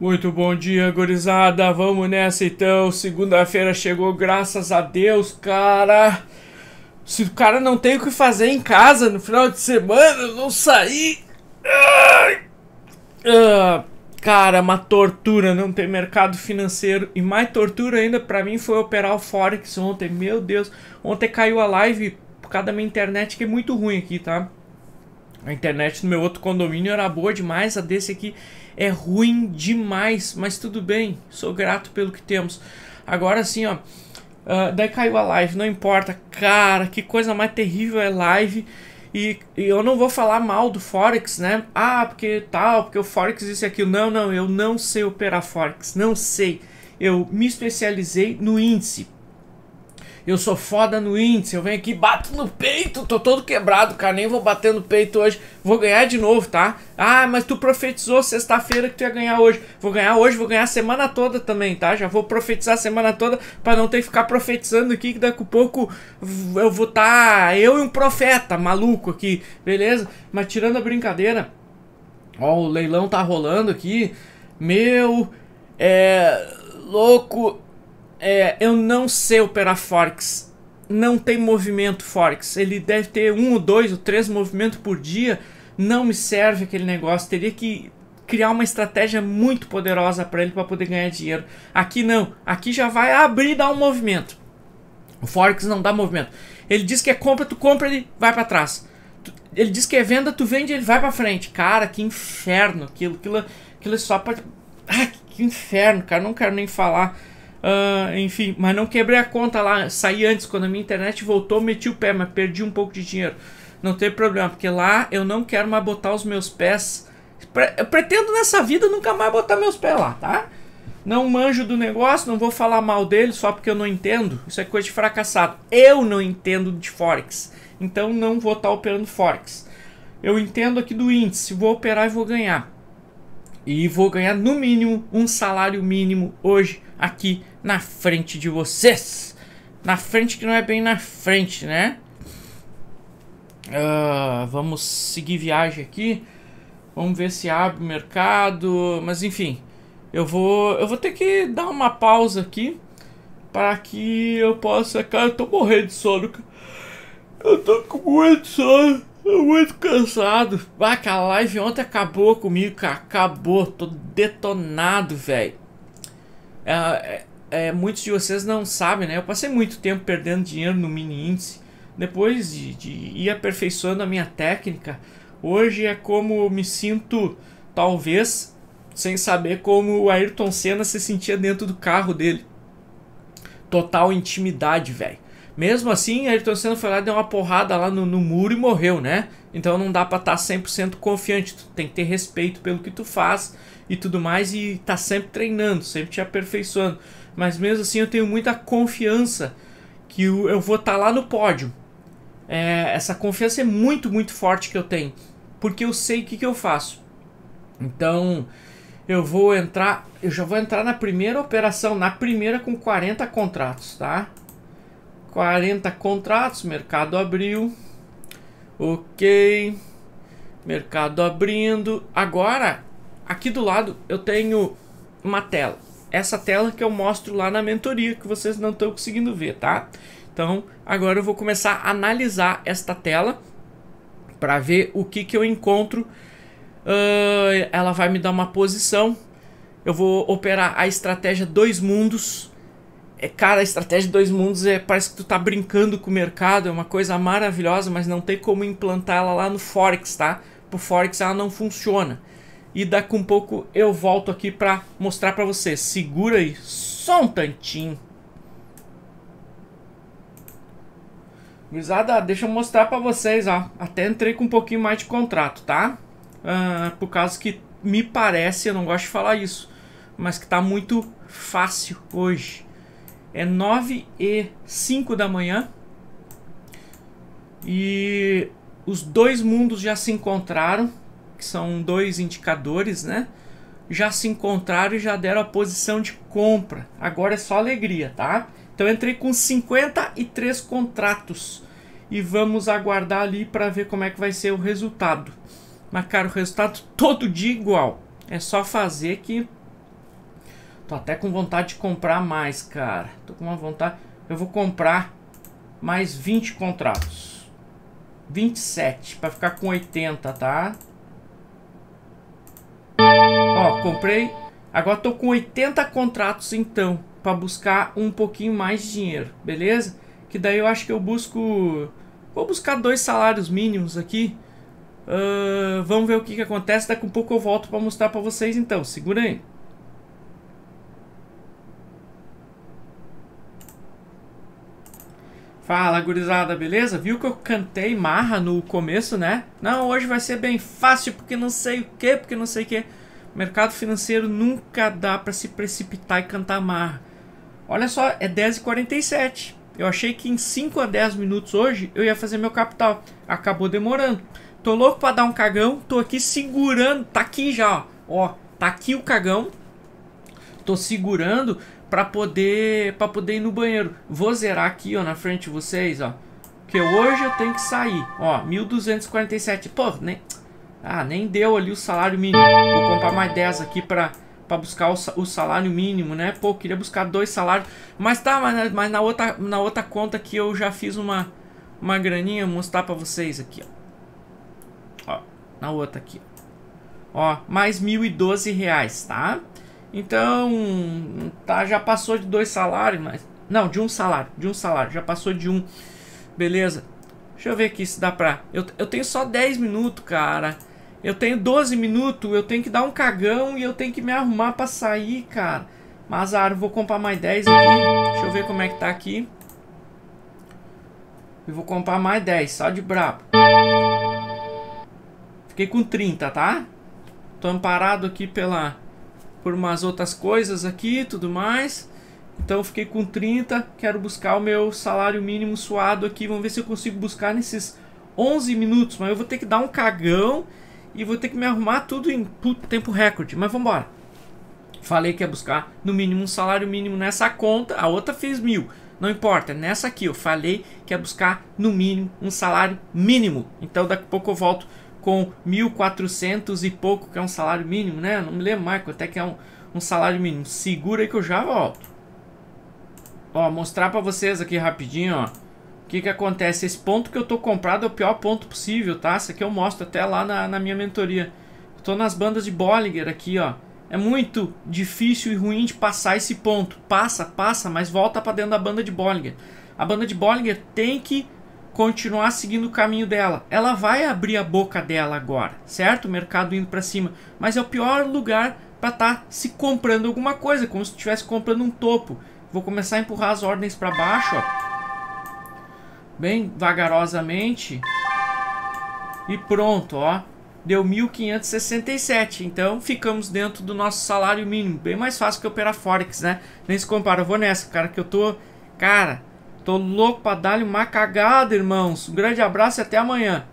Muito bom dia, gurizada. Vamos nessa então. Segunda-feira chegou, graças a Deus, cara. Se o cara não tem o que fazer em casa no final de semana, não sair. ah, cara, uma tortura não ter mercado financeiro. E mais tortura ainda para mim foi operar o Forex ontem. Meu Deus, ontem caiu a live por causa da minha internet que é muito ruim aqui, tá? A internet no meu outro condomínio era boa demais, a desse aqui é ruim demais, mas tudo bem, sou grato pelo que temos. Agora sim, ó. Uh, daí caiu a live, não importa. Cara, que coisa mais terrível é live. E, e, eu não vou falar mal do Forex, né? Ah, porque tal, porque o Forex isso e aquilo. Não, não, eu não sei operar Forex, não sei. Eu me especializei no índice eu sou foda no índice, eu venho aqui, bato no peito, tô todo quebrado, cara, nem vou bater no peito hoje, vou ganhar de novo, tá? Ah, mas tu profetizou sexta-feira que tu ia ganhar hoje. Vou ganhar hoje, vou ganhar a semana toda também, tá? Já vou profetizar a semana toda para não ter que ficar profetizando aqui que daqui a pouco eu vou estar tá eu e um profeta maluco aqui, beleza? Mas tirando a brincadeira, ó, o leilão tá rolando aqui. Meu é louco é, eu não sei operar Forex. Não tem movimento Forex. Ele deve ter um ou dois ou três movimentos por dia. Não me serve aquele negócio. Teria que criar uma estratégia muito poderosa para ele para poder ganhar dinheiro. Aqui não. Aqui já vai abrir e dar um movimento. O Forex não dá movimento. Ele diz que é compra, tu compra, ele vai para trás. Ele diz que é venda, tu vende, ele vai para frente. Cara, que inferno aquilo. Aquilo, aquilo é só para. Ah, que inferno, cara. Não quero nem falar. Uh, enfim, mas não quebrei a conta lá. Saí antes, quando a minha internet voltou, meti o pé, mas perdi um pouco de dinheiro. Não tem problema, porque lá eu não quero mais botar os meus pés. Pre eu pretendo nessa vida nunca mais botar meus pés lá, tá? Não manjo do negócio, não vou falar mal dele só porque eu não entendo. Isso é coisa de fracassado. Eu não entendo de Forex, então não vou estar tá operando Forex. Eu entendo aqui do índice, vou operar e vou ganhar e vou ganhar no mínimo um salário mínimo hoje aqui na frente de vocês. Na frente que não é bem na frente, né? Uh, vamos seguir viagem aqui. Vamos ver se abre o mercado. Mas enfim, eu vou, eu vou ter que dar uma pausa aqui para que eu possa. Cara, eu tô morrendo de sono. Eu tô com muito sono. Tô muito cansado. Vai que a live ontem acabou comigo, cara. Acabou. Tô detonado, velho. É, é, é, muitos de vocês não sabem, né? Eu passei muito tempo perdendo dinheiro no mini índice. Depois de, de ir aperfeiçoando a minha técnica, hoje é como eu me sinto, talvez, sem saber como o Ayrton Senna se sentia dentro do carro dele. Total intimidade, velho. Mesmo assim, Ayrton Senna foi lá, deu uma porrada lá no, no muro e morreu, né? Então não dá para estar tá 100% confiante, tu tem que ter respeito pelo que tu faz e tudo mais e tá sempre treinando, sempre te aperfeiçoando. Mas mesmo assim eu tenho muita confiança que eu vou estar tá lá no pódio. É, essa confiança é muito, muito forte que eu tenho, porque eu sei o que, que eu faço. Então, eu vou entrar, eu já vou entrar na primeira operação, na primeira com 40 contratos, tá? 40 contratos, mercado abriu. Ok. Mercado abrindo. Agora, aqui do lado eu tenho uma tela. Essa tela que eu mostro lá na mentoria que vocês não estão conseguindo ver, tá? Então, agora eu vou começar a analisar esta tela para ver o que, que eu encontro. Uh, ela vai me dar uma posição. Eu vou operar a estratégia dois mundos é, cara, a estratégia de dois mundos é parece que tu tá brincando com o mercado, é uma coisa maravilhosa, mas não tem como implantar ela lá no Forex, tá? Pro Forex ela não funciona. E daqui um pouco eu volto aqui para mostrar para vocês. Segura aí só um tantinho. Gurizada, deixa eu mostrar para vocês, ó. Até entrei com um pouquinho mais de contrato, tá? Uh, por causa que me parece, eu não gosto de falar isso, mas que tá muito fácil hoje é 9 e 5 da manhã e os dois mundos já se encontraram, que são dois indicadores, né? Já se encontraram e já deram a posição de compra. Agora é só alegria, tá? Então entrei com 53 contratos e vamos aguardar ali para ver como é que vai ser o resultado. Mas cara, o resultado todo dia igual. É só fazer que Tô até com vontade de comprar mais, cara. Tô com uma vontade... Eu vou comprar mais 20 contratos. 27, para ficar com 80, tá? Ó, comprei. Agora tô com 80 contratos, então, para buscar um pouquinho mais de dinheiro, beleza? Que daí eu acho que eu busco... Vou buscar dois salários mínimos aqui. Uh, vamos ver o que, que acontece. Daqui a um pouco eu volto para mostrar para vocês, então. Segura aí. Fala, gurizada, beleza? Viu que eu cantei marra no começo, né? Não, hoje vai ser bem fácil porque não sei o que, porque não sei o que. Mercado financeiro nunca dá para se precipitar e cantar marra. Olha só, é 10h47. Eu achei que em 5 a 10 minutos hoje eu ia fazer meu capital. Acabou demorando. Tô louco pra dar um cagão, tô aqui segurando. Tá aqui já, ó. Ó, tá aqui o cagão. Tô segurando para poder para poder ir no banheiro. Vou zerar aqui, ó, na frente de vocês, ó. Porque hoje eu tenho que sair, ó, 1247. Pô, nem Ah, nem deu ali o salário mínimo. Vou comprar mais 10 aqui para para buscar o, o, salário mínimo, né? Pô, queria buscar dois salários, mas tá, mas, mas na outra na outra conta que eu já fiz uma uma graninha, vou mostrar para vocês aqui, ó. Ó, na outra aqui. Ó, mais 1012 reais, tá? Então, tá, já passou de dois salários, mas. Não, de um salário, de um salário, já passou de um. Beleza. Deixa eu ver aqui se dá pra. Eu, eu tenho só 10 minutos, cara. Eu tenho 12 minutos, eu tenho que dar um cagão e eu tenho que me arrumar pra sair, cara. Mas, ah, vou comprar mais 10 aqui. Deixa eu ver como é que tá aqui. E vou comprar mais 10, só de brabo. Fiquei com 30, tá? Tô amparado aqui pela por umas outras coisas aqui tudo mais. Então eu fiquei com 30, quero buscar o meu salário mínimo suado aqui, vamos ver se eu consigo buscar nesses 11 minutos, mas eu vou ter que dar um cagão e vou ter que me arrumar tudo em tempo recorde, mas vamos embora. Falei que ia buscar no mínimo um salário mínimo nessa conta, a outra fez mil, não importa, nessa aqui eu falei que ia buscar no mínimo um salário mínimo, então daqui a pouco eu volto com 1.400 e pouco, que é um salário mínimo, né? Não me lembro Marco até que é um, um salário mínimo. Segura aí que eu já volto. Ó, mostrar pra vocês aqui rapidinho, ó. O que que acontece? Esse ponto que eu tô comprado é o pior ponto possível, tá? Isso aqui eu mostro até lá na, na minha mentoria. Eu tô nas bandas de Bollinger aqui, ó. É muito difícil e ruim de passar esse ponto. Passa, passa, mas volta para dentro da banda de Bollinger. A banda de Bollinger tem que continuar seguindo o caminho dela. Ela vai abrir a boca dela agora, certo? O mercado indo para cima, mas é o pior lugar para estar tá se comprando alguma coisa, como se estivesse comprando um topo. Vou começar a empurrar as ordens para baixo, ó. bem vagarosamente. E pronto, ó. Deu 1.567, então ficamos dentro do nosso salário mínimo. Bem mais fácil que operar Forex, né? Nem se compara, eu vou nessa, cara, que eu tô... Cara, Tô então, louco Tornou Padalho uma cagada, irmãos. Um grande abraço e até amanhã.